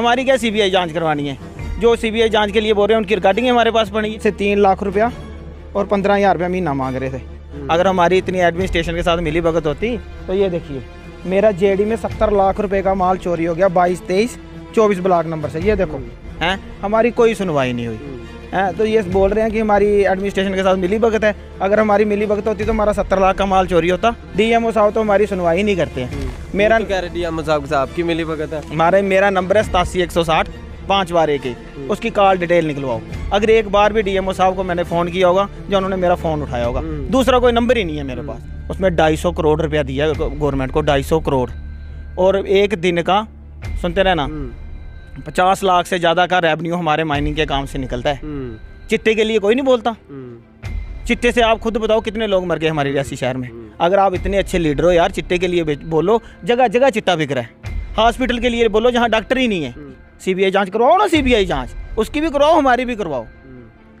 हमारी क्या सीबीआई जांच करवानी है जो सीबीआई जांच के लिए बोल रहे हैं उनकी रिकॉर्डिंग हमारे पास बनी से तीन लाख रुपया और पंद्रह हज़ार रुपया महीना मांग रहे थे हम्म। अगर हमारी इतनी एडमिनिस्ट्रेशन के साथ मिली भगत होती तो ये देखिए मेरा जेडी में सत्तर लाख रुपए का माल चोरी हो गया बाईस तेईस चौबीस ब्लॉक नंबर से ये देखो हम्म। हैं हमारी कोई सुनवाई नहीं हुई हम्म। तो ये बोल रहे हैं कि हमारी एडमिनिस्ट्रेशन के साथ मिली भगत है अगर हमारी मिली भगत होती तो हमारा सत्तर लाख का माल चोरी होता डीएमओ ओ साहब तो हमारी सुनवाई नहीं करते हम्म, मेरा तो कह रहे डी एम ओ साहब आपकी मिली भगत है हमारे मेरा नंबर है सतासी एक सौ साठ पाँच बार एक हम्म। उसकी कॉल डिटेल निकलवाओ अगर एक बार भी डीएमओ साहब को मैंने फ़ोन किया होगा जो उन्होंने मेरा फ़ोन उठाया होगा हम्म। दूसरा कोई नंबर ही नहीं है मेरे पास उसमें ढाई सौ करोड़ रुपया दिया गवर्नमेंट को ढाई सौ करोड़ और एक दिन का सुनते रहना पचास लाख से ज़्यादा का रेवेन्यू हमारे माइनिंग के काम से निकलता है हम्म। चिट्टे के लिए कोई नहीं बोलता हम्म। चिट्टे से आप खुद बताओ कितने लोग मर गए हमारे रियासी शहर में हम्म। अगर आप इतने अच्छे लीडर हो यार चिट्टे के लिए बोलो जगह जगह चिट्टा बिक रहा है हॉस्पिटल के लिए बोलो जहाँ डॉक्टर ही नहीं है सीबीआई जांच करवाओ ना सीबीआई जांच उसकी भी करवाओ हमारी भी करवाओ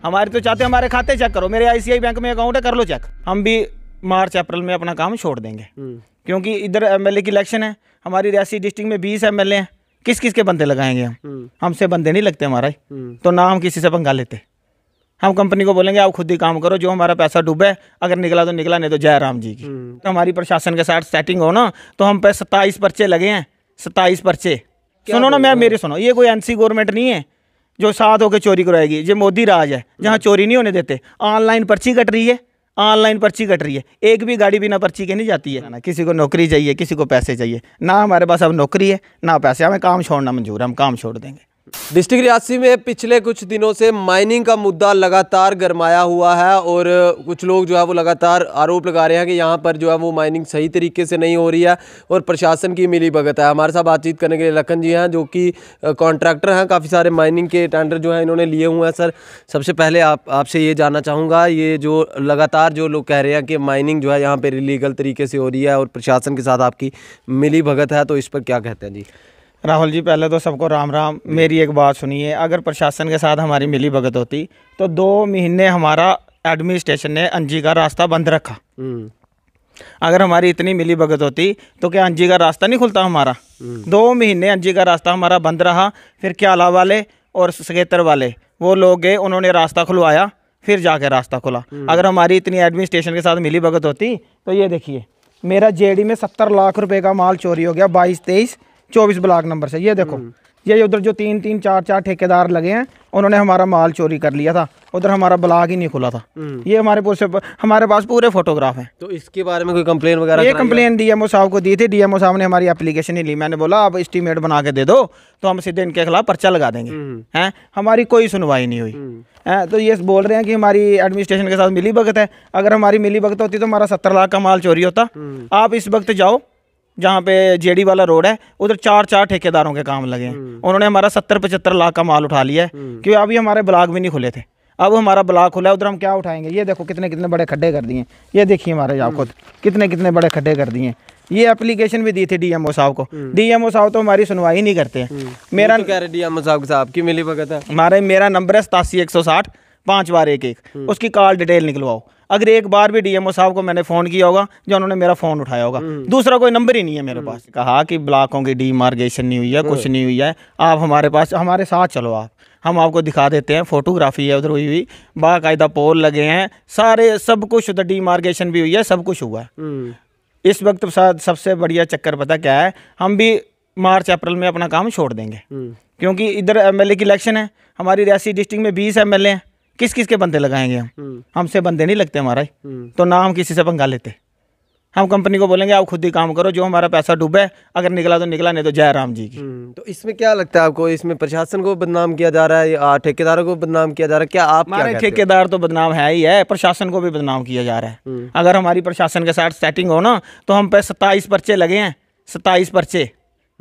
हमारे तो चाहते हमारे खाते चेक करो मेरे आई बैंक में अकाउंट है कर लो चेक हम भी मार्च अप्रैल में अपना काम छोड़ देंगे क्योंकि इधर एम की इलेक्शन है हमारी रियासी डिस्ट्रिक्ट में बीस एम एल हैं किस किस के बंदे लगाएंगे हम हम्म। हमसे बंदे नहीं लगते हमारा हम्म। तो ना हम किसी से पंगा लेते हम कंपनी को बोलेंगे आप खुद ही काम करो जो हमारा पैसा डूबे अगर निकला तो निकला नहीं तो जय राम जी की हम्म। तो हमारी प्रशासन के साथ सेटिंग हो ना तो हम पे सत्ताईस पर्चे लगे हैं सत्ताईस पर्चे सुनो ना मैं मेरी सुनो ये कोई एनसी गवर्नमेंट नहीं है जो साथ होकर चोरी कराएगी ये मोदी राज है जहाँ चोरी नहीं होने देते ऑनलाइन पर्ची कट रही है ऑनलाइन पर्ची कट रही है एक भी गाड़ी बिना पर्ची के नहीं जाती है ना किसी को नौकरी चाहिए किसी को पैसे चाहिए ना हमारे पास अब नौकरी है ना पैसे हमें काम छोड़ना मंजूर है हम काम छोड़ देंगे डिस्ट्रिक्ट रियासी में पिछले कुछ दिनों से माइनिंग का मुद्दा लगातार गरमाया हुआ है और कुछ लोग जो है वो लगातार आरोप लगा रहे हैं कि यहाँ पर जो है वो माइनिंग सही तरीके से नहीं हो रही है और प्रशासन की मिली भगत है हमारे साथ बातचीत करने के लिए लखन जी हैं जो कि कॉन्ट्रैक्टर हैं काफ़ी सारे माइनिंग के टेंडर जो हैं इन्होंने लिए हुए हैं सर सबसे पहले आप आपसे ये जानना चाहूँगा ये जो लगातार जो लोग कह रहे हैं कि माइनिंग जो है यहाँ पर इलीगल तरीके से हो रही है और प्रशासन के साथ आपकी मिली भगत है तो इस पर क्या कहते हैं जी राहुल जी पहले तो सबको राम राम मेरी एक बात सुनिए अगर प्रशासन के साथ हमारी मिली भगत होती तो दो महीने हमारा एडमिनिस्ट्रेशन ने अंजी का रास्ता बंद रखा हम्म। अगर हमारी इतनी मिली भगत होती तो क्या अंजी का रास्ता नहीं खुलता हमारा हम्म। दो महीने अंजी का रास्ता हमारा बंद रहा फिर क्याला वाले और सकेतर वाले वो लोग गए उन्होंने रास्ता खुलवाया फिर जाके रास्ता खुला हम्म। अगर हमारी इतनी एडमिनिस्ट्रेशन के साथ मिली भगत होती तो ये देखिए मेरा जेडी में सत्तर लाख रुपए का माल चोरी हो गया बाईस तेईस चौबीस ब्लॉक नंबर से ये देखो हम्म। ये उधर जो तीन तीन चार चार ठेकेदार लगे हैं उन्होंने हमारा माल चोरी कर लिया था उधर हमारा ब्लॉक ही नहीं खुला था हम्म। ये हमारे पूरे हमारे पास पूरे फोटोग्राफ हैं तो इसके बारे में कोई कंप्लेन वगैरह ये कंप्लेन डीएमओ साहब को दी थी डीएमओ साहब ने हमारी एप्लीकेशन ही ली मैंने बोला आप इस्टीमेट बना के दे दो तो हम सीधे इनके खिलाफ पर्चा लगा देंगे हम्म। हैं हमारी कोई सुनवाई नहीं हुई हैं तो ये बोल रहे हैं कि हमारी एडमिनिस्ट्रेशन के साथ मिली भगत है अगर हमारी मिली भगत होती तो हमारा सत्तर लाख का माल चोरी होता आप इस वक्त जाओ जहाँ पे जेडी वाला रोड है उधर चार चार ठेकेदारों के काम लगे हैं हम्म। उन्होंने हमारा सत्तर पचहत्तर लाख का माल उठा लिया है हम्म। क्योंकि अभी हमारे ब्लॉक भी नहीं खुले थे अब हमारा ब्लॉक खुला है उधर हम क्या उठाएंगे ये देखो कितने कितने बड़े खड्डे कर दिए ये देखिए हमारे आप खुद हम्म। कितने कितने बड़े खड्डे कर दिए ये एप्लीकेशन भी दी थी डीएमओ साहब को डीएमओ साहब तो हमारी सुनवाई नहीं करते हैं मेरा डीएमओ तो साहब साहब की मिली भगत है हमारे मेरा नंबर है सतासी एक सौ साठ पांच बार एक एक हम्म। उसकी कॉल डिटेल निकलवाओ अगर एक बार भी डीएमओ साहब को मैंने फ़ोन किया होगा जो उन्होंने मेरा फ़ोन उठाया होगा हम्म। दूसरा कोई नंबर ही नहीं है मेरे हम्म। पास कहा कि ब्लॉकों की डीमार्गेशन नहीं हुई है कुछ नहीं हुई है आप हमारे पास हमारे साथ चलो आप हम आपको दिखा देते हैं फोटोग्राफी है उधर हुई हुई बाकायदा पोल लगे हैं सारे सब कुछ उधर डीमार्गेशन भी हुई है सब कुछ हुआ है इस वक्त सबसे बढ़िया चक्कर पता क्या है हम भी मार्च अप्रैल में अपना काम छोड़ देंगे क्योंकि इधर एमएलए की इलेक्शन है हमारी रियासी डिस्ट्रिक्ट में बीस एमएलए हैं किस किस के बंदे लगाएंगे हम हम्म। हमसे बंदे नहीं लगते हमारा हम्म। तो ना हम किसी से पंगा लेते हम कंपनी को बोलेंगे आप खुद ही काम करो जो हमारा पैसा डूबे अगर निकला तो निकला नहीं तो जय राम जी की हम्म। तो इसमें क्या लगता है आपको इसमें प्रशासन को बदनाम किया जा रहा है या ठेकेदारों को बदनाम किया जा रहा है क्या आप हमारे ठेकेदार तो बदनाम है ही है प्रशासन को भी बदनाम किया जा रहा है अगर हमारी प्रशासन के साथ सेटिंग हो ना तो हम पे सत्ताईस पर्चे लगे हैं सत्ताईस पर्चे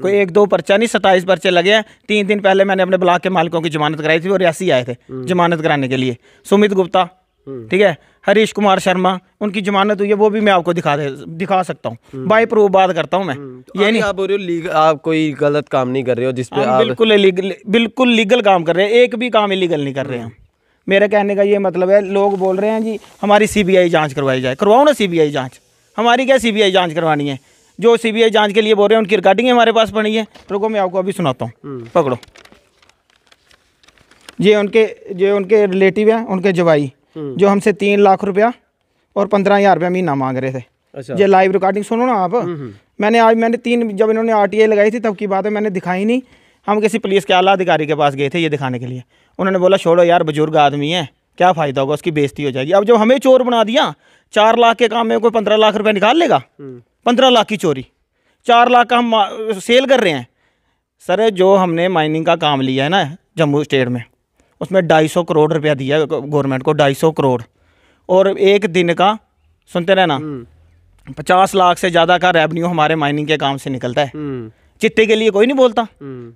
कोई हम्म। एक दो पर्चा नहीं सत्ताईस पर्चे लगे हैं तीन दिन पहले मैंने अपने ब्लॉक के मालिकों की जमानत कराई थी वो रियासी आए थे हम्म। जमानत कराने के लिए सुमित गुप्ता हम्म। ठीक है हरीश कुमार शर्मा उनकी जमानत हुई है वो भी मैं आपको दिखा दे दिखा सकता हूँ बाई प्रूफ बात करता हूँ मैं तो ये नहीं आप बोल रहे हो लीगल आप कोई गलत काम नहीं कर रहे हो जिसपे आप बिल्कुल बिल्कुल लीगल काम कर रहे हैं एक भी काम इलीगल नहीं कर रहे हैं मेरे कहने का ये मतलब है लोग बोल रहे हैं जी हमारी सीबीआई जांच करवाई जाए करवाओ ना सीबीआई जांच हमारी क्या सीबीआई जांच करवानी है जो सीबीआई जांच के लिए बोल रहे हैं उनकी रिकॉर्डिंग हमारे पास पड़ी है तो रुको मैं आपको अभी सुनाता हूँ हम्म। पकड़ो ये उनके ये उनके रिलेटिव हैं उनके जवाई हम्म। जो हमसे तीन लाख रुपया और पंद्रह हज़ार रुपया महीना मांग रहे थे अच्छा ये लाइव रिकॉर्डिंग सुनो ना आप हम्म, मैंने आज मैंने तीन जब इन्होंने आर लगाई थी तब की बात है मैंने दिखाई नहीं हम किसी पुलिस के आला अधिकारी के पास गए थे ये दिखाने के लिए उन्होंने बोला छोड़ो यार बुजुर्ग आदमी है क्या फ़ायदा होगा उसकी बेजती हो जाएगी अब जब हमें चोर बना दिया चार लाख के काम में कोई पंद्रह लाख रुपए निकाल लेगा पंद्रह लाख की चोरी चार लाख का हम सेल कर रहे हैं सर जो हमने माइनिंग का काम लिया है ना जम्मू स्टेट में उसमें ढाई सौ करोड़ रुपया दिया गवर्नमेंट को ढाई सौ करोड़ और एक दिन का सुनते रहे ना हम्म। पचास लाख से ज़्यादा का रेवेन्यू हमारे माइनिंग के काम से निकलता है हम्म। चिट्टे के लिए कोई नहीं बोलता हम्म।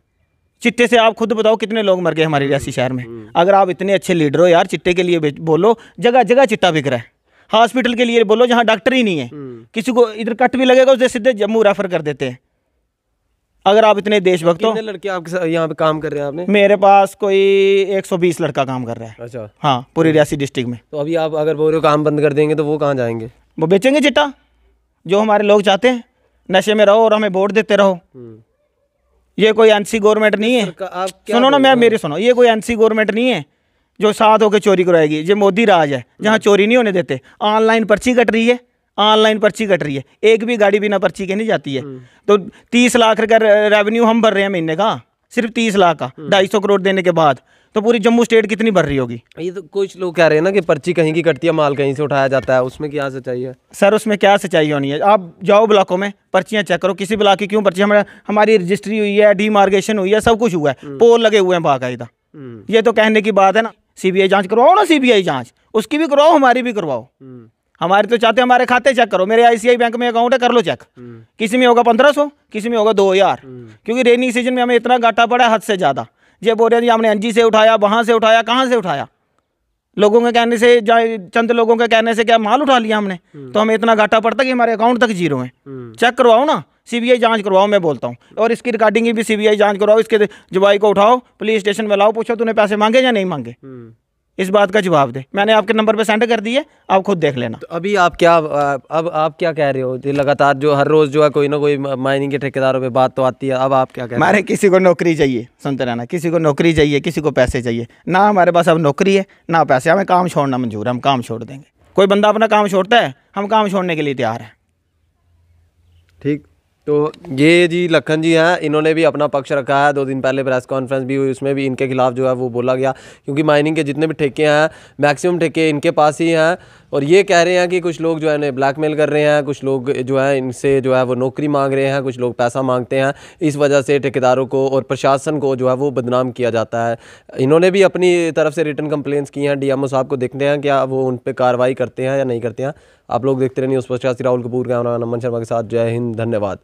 चिट्टे से आप खुद बताओ कितने लोग मर गए हमारे रियासी शहर में अगर आप इतने अच्छे लीडर हो यार चिट्टे के लिए बोलो जगह जगह चिट्टा बिक रहा है हॉस्पिटल के लिए बोलो जहाँ डॉक्टर ही नहीं है हम्म। किसी को इधर कट भी लगेगा उसे सीधे जम्मू रेफर कर देते हैं अगर आप इतने देशभक्त हो लड़के आपके यहाँ पे काम कर रहे हैं आपने मेरे पास कोई 120 लड़का काम कर रहा है अच्छा हाँ पूरी रियासी डिस्ट्रिक्ट में तो अभी आप अगर बोल रहे हो काम बंद कर देंगे तो वो कहाँ जाएंगे वो बेचेंगे चिट्टा जो हमारे लोग चाहते हैं नशे में रहो और हमें वोट देते रहो हम्म। ये कोई एनसी गवर्नमेंट नहीं है सुनो ना मैं मेरी सुनो ये कोई एनसी गवर्नमेंट नहीं है जो साथ होकर चोरी करवाएगी ये मोदी राज है जहाँ चोरी नहीं होने देते ऑनलाइन पर्ची कट रही है ऑनलाइन पर्ची कट रही है एक भी गाड़ी बिना पर्ची के नहीं जाती है हम्म। तो तीस लाख का रेवेन्यू हम भर रहे हैं महीने का सिर्फ तीस लाख का हम्म। ढाई सौ करोड़ देने के बाद तो पूरी जम्मू स्टेट कितनी भर रही होगी ये तो कुछ लोग कह रहे हैं ना कि पर्ची कहीं की कटती है माल कहीं से उठाया जाता है उसमें क्या सच्चाई है सर उसमें क्या सच्चाई होनी है आप जाओ ब्लॉकों में पर्चियाँ चेक करो किसी ब्लॉक की क्यों पर्ची हमारा हमारी रजिस्ट्री हुई है डी मार्गेशन हुई है सब कुछ हुआ है हम्म। पोल लगे हुए हैं बाकायदा ये तो कहने की बात है ना सीबीआई जांच करवाओ ना सीबीआई जांच उसकी भी करवाओ हमारी भी करवाओ हम्म। हमारे तो चाहते हमारे खाते चेक करो मेरे आईसीआई बैंक में अकाउंट है कर लो चेक हम्म। किसी में होगा पंद्रह सौ किसी में होगा दो हजार हम्म। क्योंकि रेनी सीजन में हमें इतना घाटा पड़ा हद से ज़्यादा ये बोल रहे थे हमने एनजी से उठाया वहाँ से उठाया कहाँ से उठाया लोगों के कहने से चंद लोगों के कहने से क्या माल उठा लिया हमने तो हमें इतना घाटा पड़ता कि हमारे अकाउंट तक जीरो है चेक करवाओ ना सीबीआई जांच करवाओ मैं बोलता हूँ और इसकी रिकॉर्डिंग भी सीबीआई जांच करवाओ इसके जवाई को उठाओ पुलिस स्टेशन में लाओ पूछो तूने पैसे मांगे या नहीं मांगे हम्म। इस बात का जवाब दे मैंने आपके नंबर पे सेंड कर दिए आप खुद देख लेना तो अभी आप क्या अब आप क्या कह रहे हो लगातार जो हर रोज जो है कोई ना कोई माइनिंग के ठेकेदारों पे बात तो आती है अब आप क्या कह रहे हमारे किसी को नौकरी चाहिए सुनते रहना किसी को नौकरी चाहिए किसी को पैसे चाहिए ना हमारे पास अब नौकरी है ना पैसे हमें काम छोड़ना मंजूर है हम काम छोड़ देंगे कोई बंदा अपना काम छोड़ता है हम काम छोड़ने के लिए तैयार हैं ठीक तो ये जी लखन जी हैं इन्होंने भी अपना पक्ष रखा है दो दिन पहले प्रेस कॉन्फ्रेंस भी हुई उसमें भी इनके खिलाफ जो है वो बोला गया क्योंकि माइनिंग के जितने भी ठेके हैं मैक्सिमम ठेके इनके पास ही हैं और ये कह रहे हैं कि कुछ लोग जो है इन्हें ब्लैकमेल कर रहे हैं कुछ लोग जो है इनसे जो है वो नौकरी मांग रहे हैं कुछ लोग पैसा मांगते हैं इस वजह से ठेकेदारों को और प्रशासन को जो है वो बदनाम किया जाता है इन्होंने भी अपनी तरफ से रिटर्न कंप्लेंट्स की हैं डीएमओ साहब को देखते हैं क्या वो उन पर कार्रवाई करते हैं या नहीं करते हैं आप लोग देखते रहिए उस पर राहुल कपूर का नमन शर्मा के साथ जय हिंद धन्यवाद